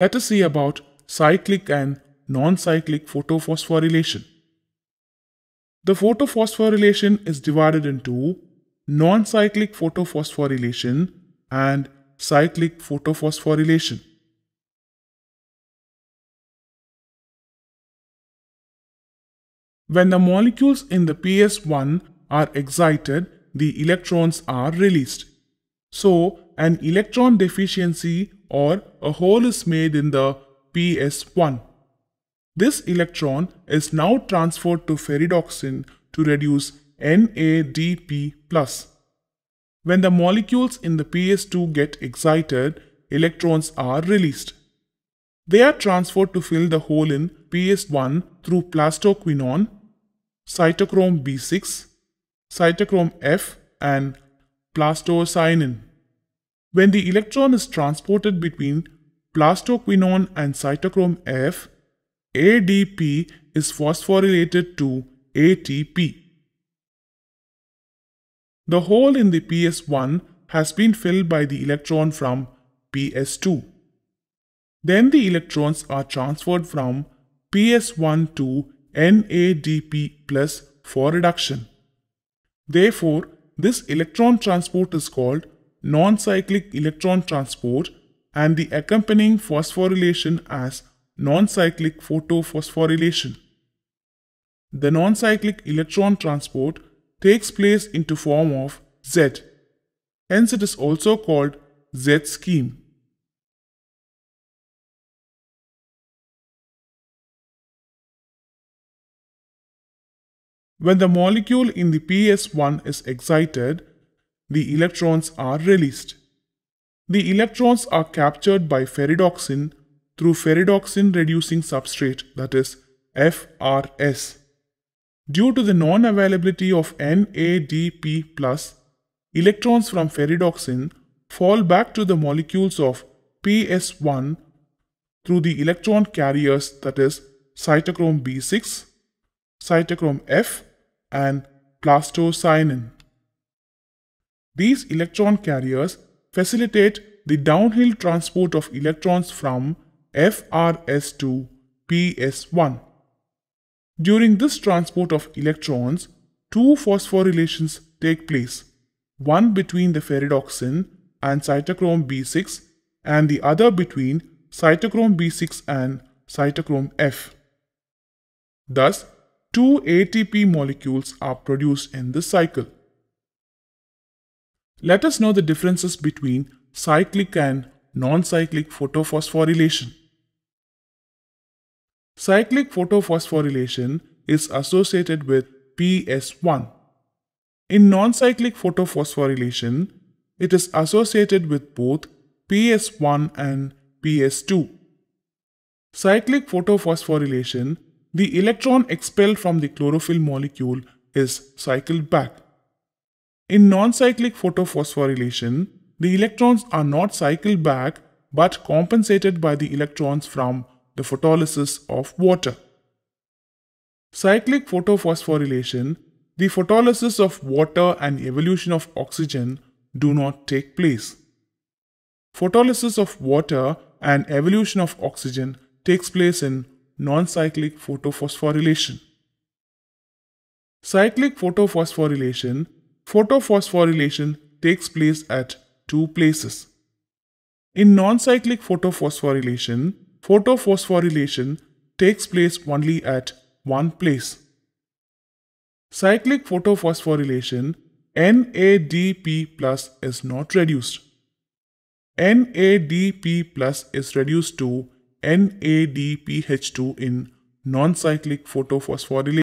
Let us see about cyclic and non-cyclic photophosphorylation. The photophosphorylation is divided into non-cyclic photophosphorylation and cyclic photophosphorylation. When the molecules in the PS1 are excited, the electrons are released. So, an electron deficiency or a hole is made in the PS1. This electron is now transferred to ferredoxin to reduce NADP+. When the molecules in the PS2 get excited, electrons are released. They are transferred to fill the hole in PS1 through plastoquinone, cytochrome B6, cytochrome F and plastocyanin. When the electron is transported between plastoquinone and cytochrome F, ADP is phosphorylated to ATP. The hole in the PS1 has been filled by the electron from PS2. Then the electrons are transferred from PS1 to NADP plus for reduction. Therefore, this electron transport is called non-cyclic electron transport and the accompanying phosphorylation as non-cyclic photophosphorylation. The non-cyclic electron transport takes place into form of Z. Hence it is also called Z scheme. When the molecule in the PS1 is excited, the electrons are released. The electrons are captured by ferredoxin through ferredoxin reducing substrate that is FRS. Due to the non-availability of NADP+, electrons from ferredoxin fall back to the molecules of PS1 through the electron carriers that is cytochrome B6, cytochrome F and plastocyanin. These electron carriers facilitate the downhill transport of electrons from FRS to PS1. During this transport of electrons, two phosphorylations take place, one between the ferredoxin and cytochrome B6 and the other between cytochrome B6 and cytochrome F. Thus, two ATP molecules are produced in this cycle. Let us know the differences between cyclic and non-cyclic photophosphorylation. Cyclic photophosphorylation is associated with PS1. In non-cyclic photophosphorylation, it is associated with both PS1 and PS2. Cyclic photophosphorylation, the electron expelled from the chlorophyll molecule is cycled back. In non-cyclic photophosphorylation, the electrons are not cycled back but compensated by the electrons from the photolysis of water. Cyclic photophosphorylation, the photolysis of water and evolution of oxygen do not take place. Photolysis of water and evolution of oxygen takes place in non-cyclic photophosphorylation. Cyclic photophosphorylation Photophosphorylation takes place at two places. In non-cyclic photophosphorylation, photophosphorylation takes place only at one place. Cyclic photophosphorylation NADP plus is not reduced. NADP plus is reduced to NADPH2 in non-cyclic photophosphorylation.